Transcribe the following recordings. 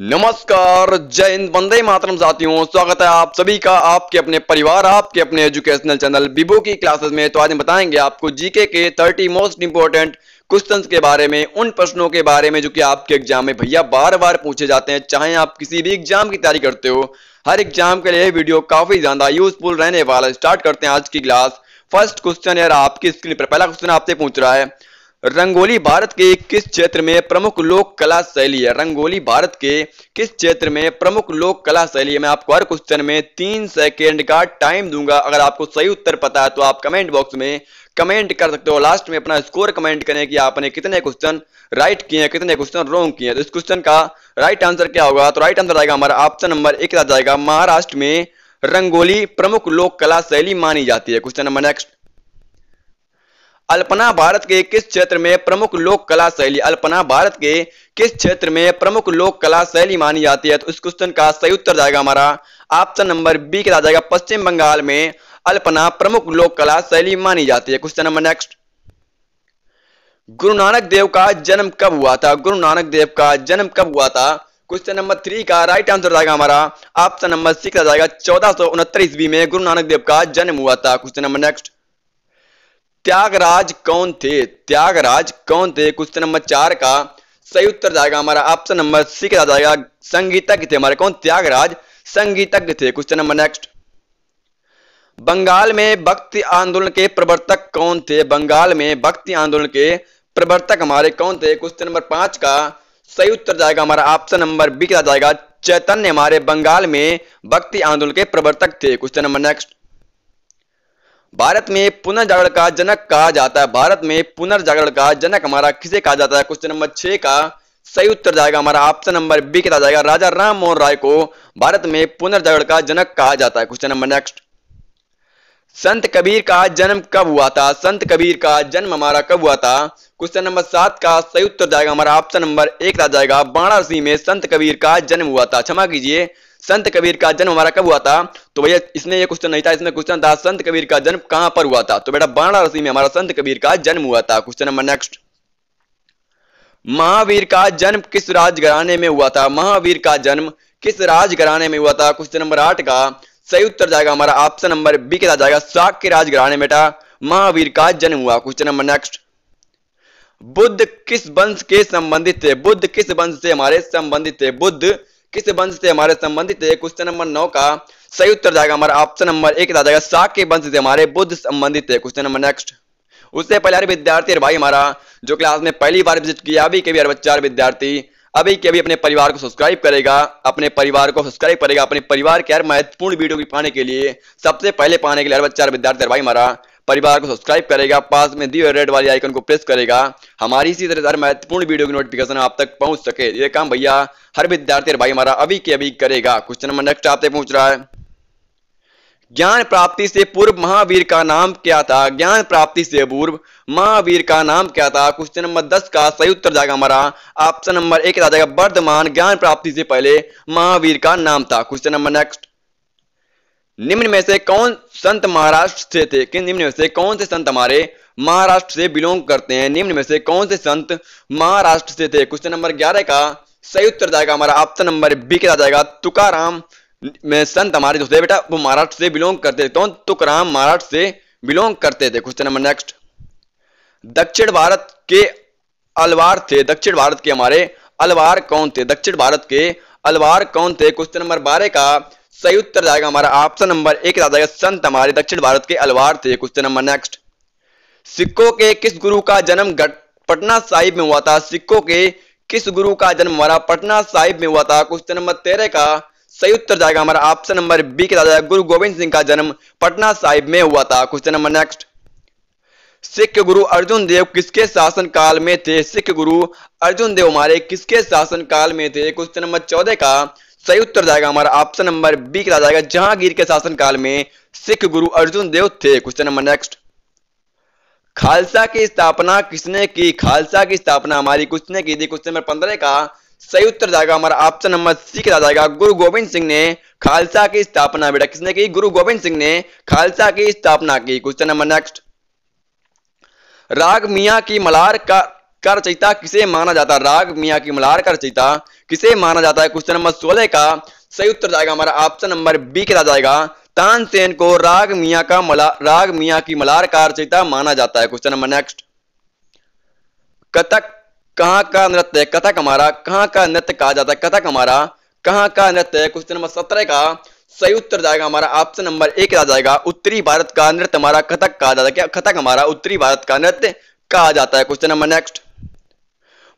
नमस्कार जय हिंद वंदे मातरम साथियों स्वागत है आप सभी का आपके अपने परिवार आपके अपने एजुकेशनल चैनल बिबो की क्लासेस में तो आज हम बताएंगे आपको जीके के 30 मोस्ट इंपोर्टेंट क्वेश्चंस के बारे में उन प्रश्नों के बारे में जो कि आपके एग्जाम में भैया बार बार पूछे जाते हैं चाहे आप किसी भी एग्जाम की तैयारी करते हो हर एग्जाम के लिए वीडियो काफी ज्यादा यूजफुल रहने वाला स्टार्ट करते हैं आज की क्लास फर्स्ट क्वेश्चन यार आपकी स्क्रीन पर पहला क्वेश्चन आपसे पूछ रहा है रंगोली भारत के किस क्षेत्र में प्रमुख लोक कला शैली है रंगोली भारत के किस क्षेत्र में प्रमुख लोक कला शैली है मैं आपको हर क्वेश्चन में तीन सेकेंड का टाइम दूंगा अगर आपको सही उत्तर पता है तो आप कमेंट बॉक्स में कमेंट कर सकते हो लास्ट में अपना स्कोर कमेंट करें कि आपने कितने क्वेश्चन राइट किए हैं कितने क्वेश्चन रॉन्ग किए हैं तो इस क्वेश्चन का राइट आंसर क्या होगा तो राइट आंसर आएगा हमारा ऑप्शन नंबर एक आ जाएगा महाराष्ट्र में रंगोली प्रमुख लोक कला शैली मानी जाती है question number next Alpana Bharat के किस क्षेत्र में प्रमुख लोक कला शैली अल्पना भारत के किस क्षेत्र में प्रमुख लोक कला शैली मानी जाती है तो इस क्वेश्चन का सही उत्तर जाएगा हमारा ऑप्शन नंबर बी के जाएगा पश्चिम बंगाल में अल्पना प्रमुख लोक कला शैली मानी जाती है क्वेश्चन नंबर नेक्स्ट गुरु नानक देव का जन्म कब हुआ था गुरु नानक देव का जन्म कब हुआ था क्वेश्चन नंबर थ्री का राइट आंसर जाएगा हमारा ऑप्शन नंबर सिक्स आ जाएगा चौदह सौ उनहत्तर ईस्वी में गुरु नानक देव का जन्म हुआ था क्वेश्चन नंबर नेक्स्ट त्यागराज कौन थे त्यागराज कौन थे क्वेश्चन तो नंबर चार का सही उत्तर जाएगा हमारा ऑप्शन नंबर सी का जाएगा संगीतज्ञ थे हमारे कौन त्यागराज संगीतज्ञ थे क्वेश्चन तो नंबर नेक्स्ट बंगाल में भक्ति आंदोलन के प्रवर्तक कौन थे बंगाल में भक्ति आंदोलन के प्रवर्तक हमारे कौन थे क्वेश्चन तो नंबर पांच का सही उत्तर जाएगा हमारा ऑप्शन नंबर बी का जाएगा चैतन्य हमारे बंगाल में भक्ति आंदोलन के प्रवर्तक थे क्वेश्चन नंबर नेक्स्ट भारत में पुनर्जागरण का जनक कहा जाता है भारत में पुनर्जागरण का जनक हमारा किसे कहा जाता है क्वेश्चन नंबर छह का सही उत्तर जाएगा हमारा ऑप्शन नंबर बी किया जाएगा राजा राम मोहन राय को भारत में पुनर्जागरण का जनक कहा जाता है क्वेश्चन नंबर नेक्स्ट संत कबीर का जन्म कब हुआ था संत कबीर का जन्म हमारा कब हुआ था क्वेश्चन नंबर सात का सही उत्तर जाएगा हमारा ऑप्शन नंबर एक आ जाएगा वाराणसी में संत कबीर का जन्म हुआ था क्षमा कीजिए संत कबीर का जन्म हमारा कब हुआ था तो भैया इसमें ये क्वेश्चन नहीं था इसमें क्वेश्चन था संत कबीर का जन्म कहां पर हुआ था तो बेटा वाराणसी में हमारा संत कबीर का जन्म हुआ था क्वेश्चन नंबर नेक्स्ट महावीर का जन्म किस राजघराने में हुआ था महावीर का जन्म किस राजघराने में हुआ था क्वेश्चन नंबर आठ का सही उत्तर जाएगा हमारा ऑप्शन नंबर बी के जाएगा शाक के राजघराने बेटा महावीर का जन्म हुआ क्वेश्चन नंबर नेक्स्ट बुद्ध किस वंश के संबंधित थे बुद्ध किस वंश से हमारे संबंधित थे बुद्ध किस वंश से हमारे संबंधित है क्वेश्चन नंबर नौ का सही उत्तर जाएगा हमारा ऑप्शन नंबर एक आ जाएगा शाक के वंश से हमारे बुद्ध संबंधित है क्वेश्चन नंबर नेक्स्ट उससे पहले अरे विद्यार्थी भाई हमारा जो क्लास में पहली बार विजिट किया अभी के भी अरे बच्चा विद्यार्थी अभी के भी अपने परिवार को सब्सक्राइब करेगा अपने परिवार को सब्सक्राइब करेगा अपने परिवार के हर महत्वपूर्ण वीडियो की पाने के लिए सबसे पहले पाने के लिए अरे बच्चा विद्यार्थी भाई हमारा परिवार को सब्सक्राइब करेगा पास में दी रेड वाली आइकन को प्रेस करेगा हमारी इसी तरह महत्वपूर्ण वीडियो की नोटिफिकेशन आप तक पहुंच सके ये काम भैया हर विद्यार्थी भाई हमारा अभी के अभी करेगा क्वेश्चन नंबर नेक्स्ट आप तक पहुंच रहा है ज्ञान प्राप्ति से पूर्व महावीर का नाम क्या था ज्ञान प्राप्ति से पूर्व महावीर का नाम क्या था क्वेश्चन नंबर दस का सही उत्तर जाएगा हमारा ऑप्शन नंबर एक जाएगा वर्धमान ज्ञान प्राप्ति से पहले महावीर का नाम था क्वेश्चन नंबर नेक्स्ट निम्न में से कौन संत महाराष्ट्र से थे किन निम्न में से कौन से संत हमारे महाराष्ट्र से बिलोंग करते हैं निम्न में से कौन से संत महाराष्ट्र से थे क्वेश्चन नंबर ग्यारह का सही उत्तर जाएगा हमारा ऑप्शन नंबर बी के जाएगा तुकाराम में संत हमारे जो थे बेटा वो महाराष्ट्र से बिलोंग करते थे कौन तुकाराम महाराष्ट्र से बिलोंग करते थे क्वेश्चन नंबर नेक्स्ट दक्षिण भारत के अलवार थे दक्षिण भारत के हमारे अलवार कौन थे दक्षिण भारत के अलवार कौन थे क्वेश्चन नंबर बारह का सही उत्तर जाएगा हमारा ऑप्शन नंबर एक जाएगा संत हमारे दक्षिण भारत के अलवार थे क्वेश्चन नंबर नेक्स्ट सिक्कों के किस गुरु का जन्म पटना साहिब में हुआ था सिक्कों के किस गुरु का जन्म हमारा पटना साहिब में हुआ था क्वेश्चन नंबर तेरह का सही उत्तर जाएगा हमारा ऑप्शन नंबर बी के जाएगा गुरु गोविंद सिंह का जन्म पटना साहिब में हुआ था क्वेश्चन नंबर नेक्स्ट सिख गुरु अर्जुन देव किसके शासन काल में थे सिख गुरु अर्जुन देव हमारे किसके शासन काल में थे क्वेश्चन नंबर चौदह का सही उत्तर जाएगा हमारा ऑप्शन नंबर बी कहा जाएगा जहांगीर के शासनकाल में सिख गुरु अर्जुन देव थे क्वेश्चन नंबर नेक्स्ट खालसा की स्थापना किसने की खालसा की स्थापना हमारी किसने की थी क्वेश्चन नंबर पंद्रह का सही उत्तर जाएगा हमारा ऑप्शन नंबर सी कहा जाएगा गुरु गोविंद सिंह ने खालसा की स्थापना बेटा किसने की गुरु गोविंद सिंह ने खालसा की स्थापना की क्वेश्चन नंबर नेक्स्ट राग मिया की मलार का का रचयिता किसे माना जाता है राग मिया की मलार का रचयिता किसे माना जाता है क्वेश्चन नंबर सोलह का सही उत्तर जाएगा हमारा ऑप्शन नंबर बी के जाएगा तानसेन को राग मिया का मला राग मिया की मलार का रचयिता माना जाता है क्वेश्चन नंबर नेक्स्ट कथक कहाँ का नृत्य कथक हमारा कहाँ का नृत्य कहा जाता है कथक हमारा कहाँ का नृत्य है क्वेश्चन नंबर सत्रह का सही उत्तर जाएगा हमारा ऑप्शन नंबर एक आ जाएगा उत्तरी भारत का नृत्य हमारा कथक कहा जाता है क्या कथक हमारा उत्तरी भारत का नृत्य कहा जाता है क्वेश्चन नंबर नेक्स्ट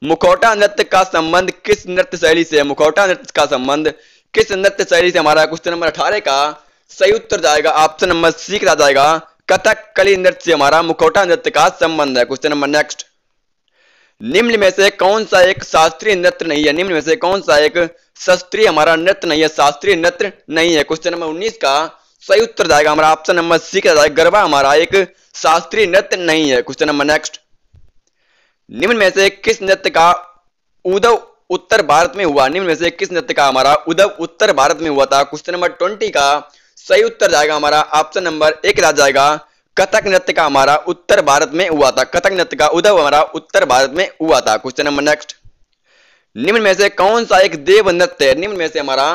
मुखौटा नृत्य का संबंध किस नृत्य शैली से मुखौटा नृत्य का संबंध किस नृत्य शैली से हमारा क्वेश्चन नंबर अठारह का सही उत्तर जाएगा ऑप्शन नंबर सी का जाएगा कथक कली नृत्य से हमारा मुखौटा नृत्य का संबंध है क्वेश्चन नंबर नेक्स्ट निम्न में से कौन सा एक शास्त्रीय नृत्य नहीं है निम्न में से कौन सा एक शास्त्रीय हमारा नृत्य नहीं है शास्त्रीय नृत्य नहीं है क्वेश्चन नंबर उन्नीस का सही उत्तर जाएगा हमारा ऑप्शन नंबर सी का जाएगा गरबा हमारा एक शास्त्रीय नृत्य नहीं है क्वेश्चन नंबर नेक्स्ट निम्न में से किस नृत्य का उदव उत्तर भारत में हुआ निम्न में से किस नृत्य का हमारा उदव उत्तर भारत में हुआ था क्वेश्चन नंबर ट्वेंटी का सही उत्तर जाएगा हमारा ऑप्शन नंबर एक रह जाएगा कथक नृत्य का हमारा उत्तर भारत में हुआ था कथक नृत्य का उदय हमारा उत्तर भारत में हुआ था क्वेश्चन नंबर नेक्स्ट निम्न में से कौन सा एक देव नृत्य है निम्न में से हमारा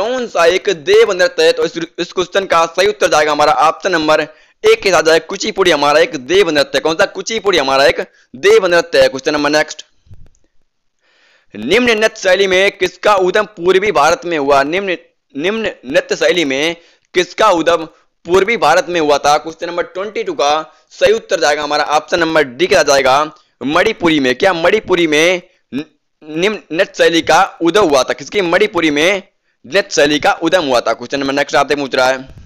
कौन सा एक देव नृत्य है तो इस क्वेश्चन का सही उत्तर जाएगा हमारा ऑप्शन नंबर एक के साथ कुचिपुड़ी हमारा एक देव नृत्य कौन सा कुचिपुड़ी हमारा एक देव नृत्य है क्वेश्चन नंबर नेक्स्ट निम्न नृत्य शैली में किसका उद्यम पूर्वी भारत में हुआ निम्न निम्न नृत्य शैली में किसका उद्यम पूर्वी भारत में हुआ था क्वेश्चन नंबर ट्वेंटी टू का सही उत्तर जाएगा हमारा ऑप्शन नंबर डी का जाएगा मणिपुरी में क्या मणिपुरी में निम्न नृत्य शैली का उदय हुआ था किसकी मणिपुरी में नृत्य शैली का उदय हुआ था क्वेश्चन नंबर नेक्स्ट आपसे पूछ रहा है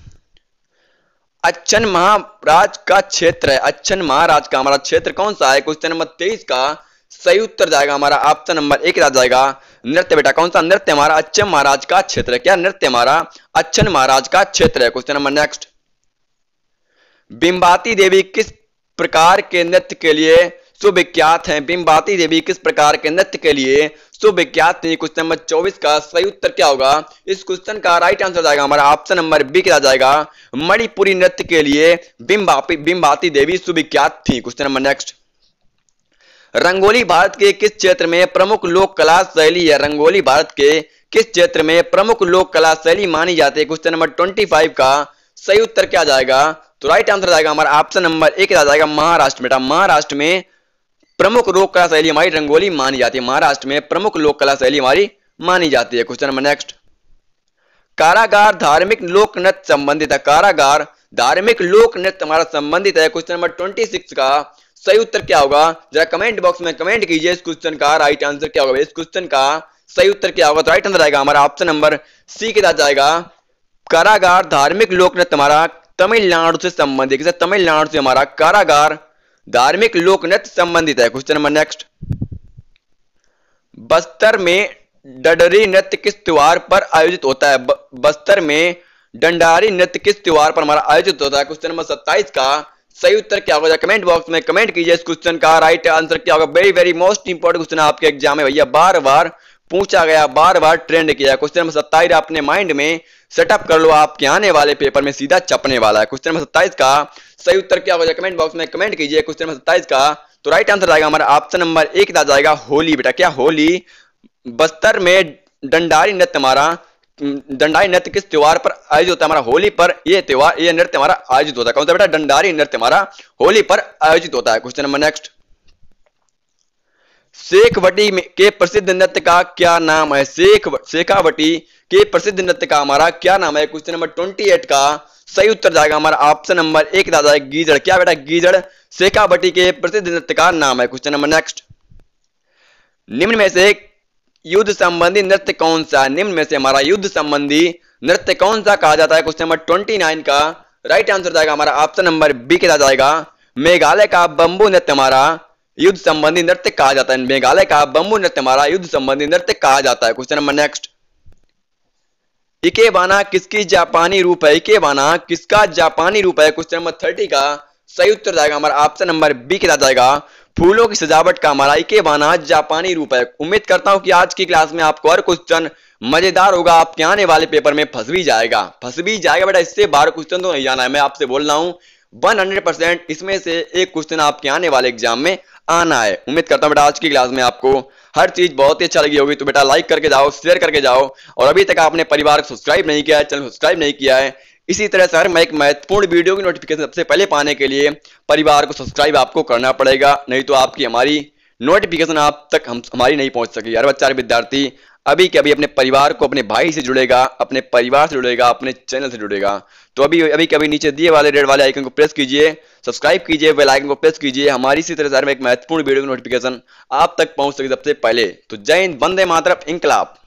अच्छन महाराज का क्षेत्र है अच्छन महाराज का हमारा क्षेत्र कौन सा है क्वेश्चन नंबर तेईस का सही उत्तर जाएगा हमारा ऑप्शन नंबर एक आ जाएगा नृत्य बेटा कौन सा नृत्य हमारा अच्छन महाराज का क्षेत्र है क्या नृत्य हमारा अच्छन महाराज का क्षेत्र है question number next Bimbati Devi किस प्रकार के नृत्य के लिए सुविख्यात हैं बिंबाती देवी किस प्रकार के नृत्य के लिए सुविख्यात थी क्वेश्चन नंबर चौबीस का सही उत्तर क्या होगा इस क्वेश्चन का राइट आंसर जाएगा हमारा ऑप्शन नंबर बी क्या जाएगा मणिपुरी नृत्य के लिए बिंबापी बिंबाती देवी सुविख्यात थी question number next rangoli Bharat के किस क्षेत्र में प्रमुख लोक कला शैली है रंगोली भारत के किस क्षेत्र में प्रमुख लोक कला शैली मानी जाती है क्वेश्चन नंबर ट्वेंटी फाइव का सही उत्तर क्या जाएगा तो राइट आंसर जाएगा हमारा ऑप्शन नंबर एक जाएगा महाराष्ट्र बेटा महाराष्ट्र में प्रमुख लोक कला शैली हमारी रंगोली मानी जाती है महाराष्ट्र में प्रमुख लोक कला शैली हमारी मानी जाती है क्वेश्चन नंबर नेक्स्ट कारागार धार्मिक लोक नृत्य संबंधित है कारागार धार्मिक लोक नृत्य हमारा संबंधित है क्वेश्चन नंबर ट्वेंटी सिक्स का सही उत्तर क्या होगा जरा कमेंट बॉक्स में कमेंट कीजिए इस क्वेश्चन का राइट आंसर क्या होगा इस क्वेश्चन का सही उत्तर क्या होगा तो राइट आंसर आएगा हमारा ऑप्शन नंबर सी के साथ जाएगा कारागार धार्मिक लोक नृत्य हमारा तमिलनाडु से संबंधित तमिलनाडु से हमारा कारागार धार्मिक लोक नृत्य संबंधित है क्वेश्चन नंबर नेक्स्ट बस्तर में डडरी नृत्य किस त्योहार पर आयोजित होता है बस्तर में डंडारी नृत्य किस त्योहार पर हमारा आयोजित होता है क्वेश्चन नंबर सत्ताईस का सही उत्तर क्या होगा कमेंट बॉक्स में कमेंट कीजिए इस क्वेश्चन का राइट आंसर क्या होगा very very most important question आपके एग्जाम में भैया बार बार पूछा गया बार बार ट्रेंड किया क्वेश्चन नंबर सत्ताईस अपने माइंड में सेटअप कर लो आपके आने वाले पेपर में सीधा चपने वाला है क्वेश्चन नंबर सत्ताईस का सही उत्तर क्या हो जाए कमेंट बॉक्स में कमेंट कीजिए क्वेश्चन नंबर सत्ताईस का तो राइट आंसर आएगा हमारा ऑप्शन नंबर एक आ जाएगा होली बेटा क्या होली बस्तर में डंडारी नृत्य हमारा डंडारी नृत्य किस त्योहार पर आयोजित होता है हमारा होली पर यह त्योहार यह नृत्य हमारा आयोजित होता है कौन सा बेटा डंडारी नृत्य हमारा होली पर आयोजित होता है क्वेश्चन नंबर नेक्स्ट शेखवटी के प्रसिद्ध नृत्य का क्या नाम है शेख शेखावटी के प्रसिद्ध नृत्य का हमारा क्या नाम है क्वेश्चन नंबर ट्वेंटी एट का सही उत्तर जाएगा हमारा ऑप्शन नंबर एक दादा गीजड़ क्या बेटा गीजड़ शेखावटी के प्रसिद्ध नृत्य का नाम है क्वेश्चन नंबर नेक्स्ट निम्न में से युद्ध संबंधी नृत्य कौन सा निम्न में से हमारा युद्ध संबंधी नृत्य कौन सा कहा जाता है क्वेश्चन नंबर ट्वेंटी नाइन का राइट आंसर जाएगा हमारा ऑप्शन नंबर बी के जाएगा मेघालय का बंबू नृत्य हमारा युद्ध संबंधी नृत्य कहा जाता है मेघालय का बम्बू नृत्य हमारा युद्ध संबंधी नृत्य कहा जाता है क्वेश्चन नंबर नेक्स्ट इकेबाना किसकी जापानी रूप है इकेबाना किसका जापानी रूप है क्वेश्चन नंबर थर्टी का सही उत्तर जाएगा हमारा ऑप्शन नंबर बी के जाएगा फूलों की सजावट का हमारा इकेबाना जापानी रूप है उम्मीद करता हूं कि आज की क्लास में आपको हर क्वेश्चन मजेदार होगा आपके आने वाले पेपर में फंस भी जाएगा फंस भी जाएगा बेटा इससे बार क्वेश्चन तो नहीं जाना है मैं आपसे बोल रहा हूँ वन हंड्रेड परसेंट इसमें से एक क्वेश्चन आपके आने वाले एग्जाम में आना है उम्मीद करता हूँ बेटा आज की क्लास में आपको हर चीज़ बहुत ही अच्छा लगी होगी तो बेटा लाइक करके जाओ शेयर करके जाओ और अभी तक आपने परिवार को सब्सक्राइब नहीं किया है चैनल सब्सक्राइब नहीं किया है इसी तरह से हर मैं एक महत्वपूर्ण वीडियो की नोटिफिकेशन सबसे पहले पाने के लिए परिवार को सब्सक्राइब आपको करना पड़ेगा नहीं तो आपकी हमारी नोटिफिकेशन आप तक हम हमारी नहीं पहुंच सकी हर बच्चा विद्यार्थी अभी के अभी अपने परिवार को अपने भाई से जुड़ेगा अपने परिवार से जुड़ेगा अपने चैनल से जुड़ेगा तो अभी अभी के अभी नीचे दिए वाले रेड वाले आइकन को प्रेस कीजिए सब्सक्राइब कीजिए बेल आइकन को प्रेस कीजिए हमारी इसी तरह में एक महत्वपूर्ण वीडियो की नोटिफिकेशन आप तक पहुंच सके सबसे पहले तो जय हिंद बंदे मातरम इंकलाब